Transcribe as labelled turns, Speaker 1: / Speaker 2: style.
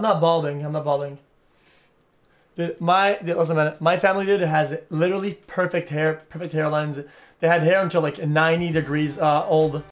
Speaker 1: I'm not balding. I'm not balding. Dude, my dude, listen, man. My family, dude, has literally perfect hair, perfect hairlines. They had hair until like 90 degrees uh, old.